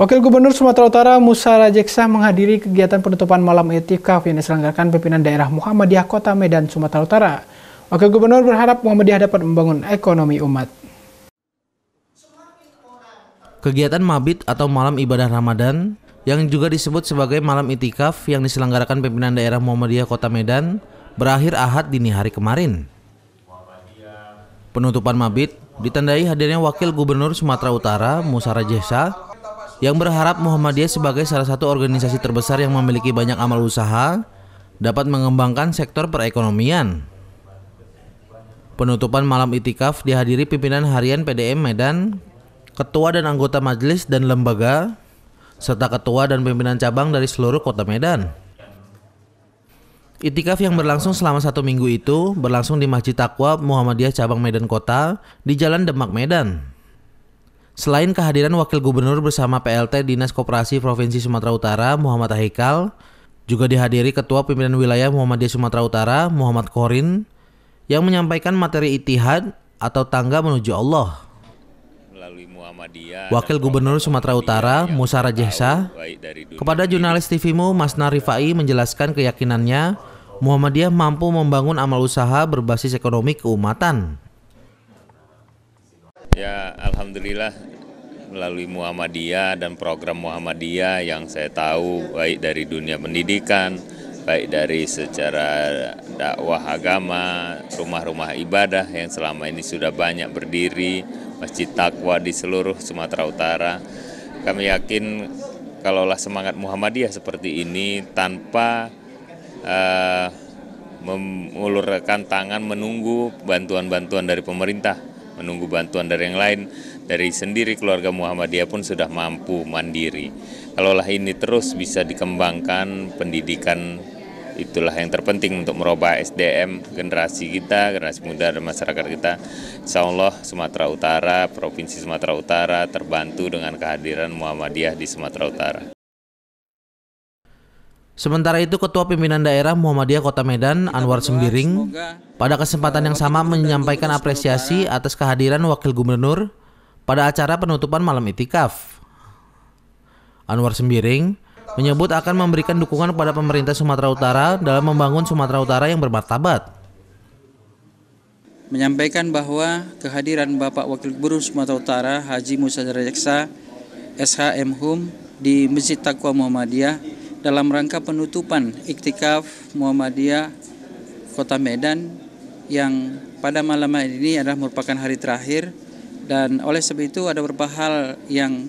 Wakil Gubernur Sumatera Utara Musa Rajeksa menghadiri kegiatan penutupan malam etikaf yang diselenggarakan pimpinan daerah Muhammadiyah Kota Medan, Sumatera Utara. Wakil Gubernur berharap Muhammadiyah dapat membangun ekonomi umat. Kegiatan Mabit atau Malam Ibadah Ramadan yang juga disebut sebagai Malam Itikaf yang diselenggarakan pimpinan daerah Muhammadiyah Kota Medan berakhir ahad dini hari kemarin. Penutupan Mabit ditandai hadirnya Wakil Gubernur Sumatera Utara Musara Jesa yang berharap Muhammadiyah sebagai salah satu organisasi terbesar yang memiliki banyak amal usaha dapat mengembangkan sektor perekonomian. Penutupan malam itikaf dihadiri pimpinan harian PDM Medan, ketua dan anggota majelis dan lembaga, serta ketua dan pimpinan cabang dari seluruh kota Medan. Itikaf yang berlangsung selama satu minggu itu berlangsung di Masjid Taqwa Muhammadiyah Cabang Medan Kota di Jalan Demak Medan. Selain kehadiran Wakil Gubernur bersama PLT Dinas Koperasi Provinsi Sumatera Utara Muhammad Ahikal, juga dihadiri Ketua Pimpinan Wilayah Muhammadiyah Sumatera Utara Muhammad Korin yang menyampaikan materi itihad atau tangga menuju Allah. Wakil Gubernur Sumatera Utara Musa Rajesa, kepada jurnalis TVMU Mas Narifai menjelaskan keyakinannya Muhammadiyah mampu membangun amal usaha berbasis ekonomi keumatan. Ya, alhamdulillah melalui Muhammadiyah dan program Muhammadiyah yang saya tahu baik dari dunia pendidikan, baik dari secara dakwah agama, rumah-rumah ibadah yang selama ini sudah banyak berdiri, masjid takwa di seluruh Sumatera Utara. Kami yakin kalaulah semangat Muhammadiyah seperti ini tanpa uh, mengulurkan tangan menunggu bantuan-bantuan dari pemerintah menunggu bantuan dari yang lain, dari sendiri keluarga Muhammadiyah pun sudah mampu mandiri. Kalaulah ini terus bisa dikembangkan, pendidikan itulah yang terpenting untuk merubah SDM generasi kita, generasi muda dan masyarakat kita. Insya Allah Sumatera Utara, Provinsi Sumatera Utara terbantu dengan kehadiran Muhammadiyah di Sumatera Utara. Sementara itu Ketua Pimpinan Daerah Muhammadiyah Kota Medan Anwar Sembiring pada kesempatan yang sama menyampaikan apresiasi atas kehadiran Wakil Gubernur pada acara penutupan malam itikaf. Anwar Sembiring menyebut akan memberikan dukungan kepada pemerintah Sumatera Utara dalam membangun Sumatera Utara yang bermartabat. Menyampaikan bahwa kehadiran Bapak Wakil Gubernur Sumatera Utara Haji Musa Reksa SHM Hum di Masjid Takwa Muhammadiyah dalam rangka penutupan iktikaf Muhammadiyah Kota Medan yang pada malam hari ini adalah merupakan hari terakhir dan oleh sebab itu ada beberapa hal yang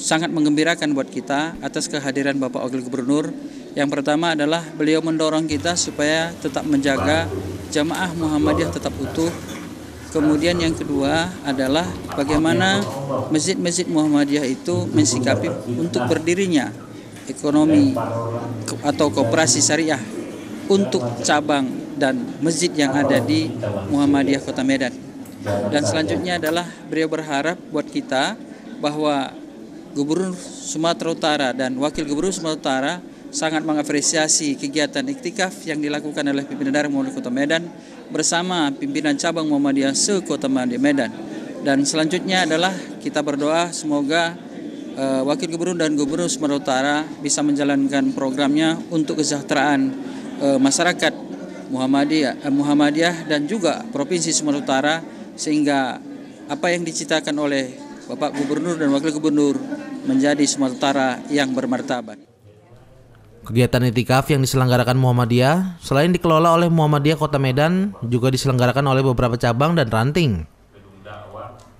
sangat mengembirakan buat kita atas kehadiran Bapak Wakil Gubernur. Yang pertama adalah beliau mendorong kita supaya tetap menjaga jamaah Muhammadiyah tetap utuh. Kemudian yang kedua adalah bagaimana masjid-masjid Muhammadiyah itu mensikapi untuk berdirinya ekonomi atau Kooperasi syariah untuk cabang dan masjid yang ada di Muhammadiyah Kota Medan. Dan selanjutnya adalah beliau berharap buat kita bahwa Gubernur Sumatera Utara dan Wakil Gubernur Sumatera Utara sangat mengapresiasi kegiatan iktikaf yang dilakukan oleh pimpinan daerah Muhammadiyah Kota Medan bersama pimpinan cabang Muhammadiyah se-Kota Medan. Dan selanjutnya adalah kita berdoa semoga uh, Wakil Gubernur dan Gubernur Sumatera Utara bisa menjalankan programnya untuk kesejahteraan uh, masyarakat Muhammadiyah, uh, Muhammadiyah dan juga Provinsi Sumatera Utara sehingga apa yang dicitakan oleh Bapak Gubernur dan Wakil Gubernur menjadi Sumatera Utara yang bermartabat. Kegiatan itikaf yang diselenggarakan Muhammadiyah selain dikelola oleh Muhammadiyah Kota Medan juga diselenggarakan oleh beberapa cabang dan ranting.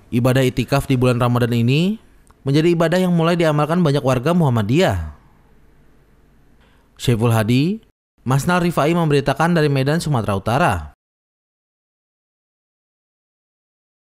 Ibadah itikaf di bulan Ramadan ini menjadi ibadah yang mulai diamalkan banyak warga Muhammadiyah. Syaiful Hadi, Masnal Rifai memberitakan dari Medan, Sumatera Utara.